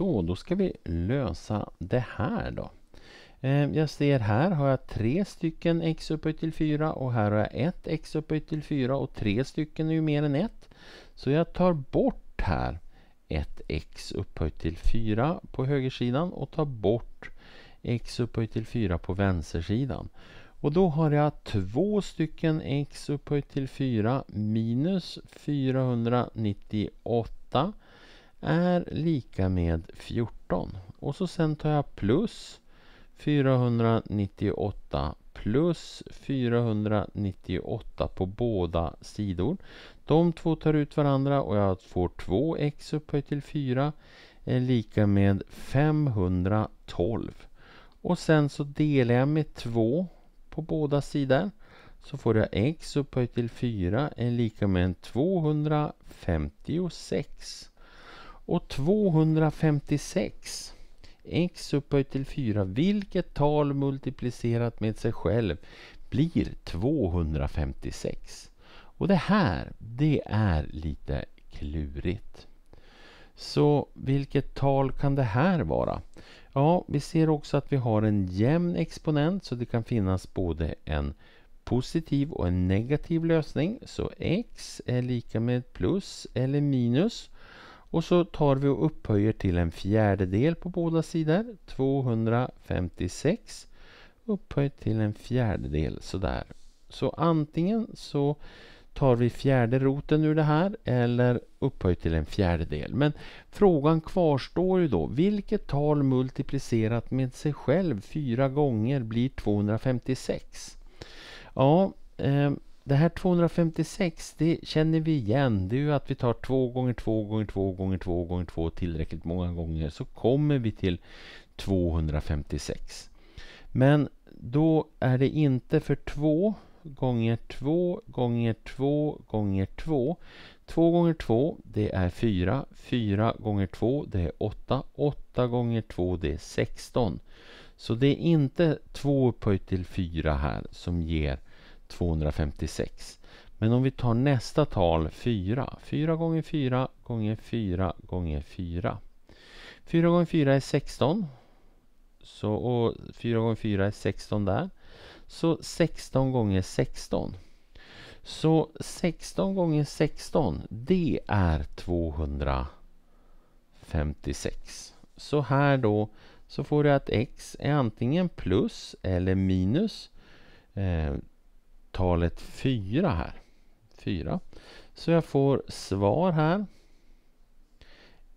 Så, då ska vi lösa det här då. Eh, jag ser här har jag tre stycken x upphöjt till 4 och här har jag ett x upphöjt till 4 och tre stycken är ju mer än ett. Så jag tar bort här ett x upphöjt till 4 på högersidan och tar bort x upphöjt till 4 på vänstersidan. Och då har jag två stycken x upphöjt till 4 minus 498 är lika med 14. Och så sen tar jag plus 498 plus 498 på båda sidor. De två tar ut varandra och jag får 2x upphöjt till 4 är lika med 512. Och sen så delar jag med 2 på båda sidor. Så får jag x upphöjt till 4 är lika med 256. Och 256 x upphöjt till 4, vilket tal multiplicerat med sig själv blir 256? Och det här, det är lite klurigt. Så vilket tal kan det här vara? Ja, vi ser också att vi har en jämn exponent så det kan finnas både en positiv och en negativ lösning. Så x är lika med plus eller minus. Och så tar vi och upphöjer till en fjärdedel på båda sidor. 256 upphöjt till en fjärdedel sådär. Så antingen så tar vi fjärde roten ur det här eller upphöjt till en fjärdedel. Men frågan kvarstår ju då. Vilket tal multiplicerat med sig själv fyra gånger blir 256? Ja, eh, det här 256, det känner vi igen. Det är ju att vi tar 2 gånger 2 gånger 2 gånger 2 gånger 2 tillräckligt många gånger så kommer vi till 256. Men då är det inte för 2 gånger 2 gånger 2 gånger 2. 2 gånger 2 det är 4. 4 gånger 2 det är 8. 8 gånger 2 det är 16. Så det är inte 2 upphöjt till 4 här som ger 256. Men om vi tar nästa tal 4. 4 gånger 4 gånger 4 gånger 4. 4 gånger 4 är 16. Så, och 4 gånger 4 är 16 där. Så 16 gånger 16. Så 16 gånger 16, det är 256. Så här då så får du att x är antingen plus eller minus eh, talet 4 här. 4. Så jag får svar här.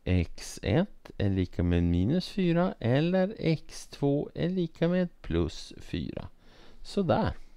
x1 är lika med minus 4 eller x2 är lika med plus 4. Sådär.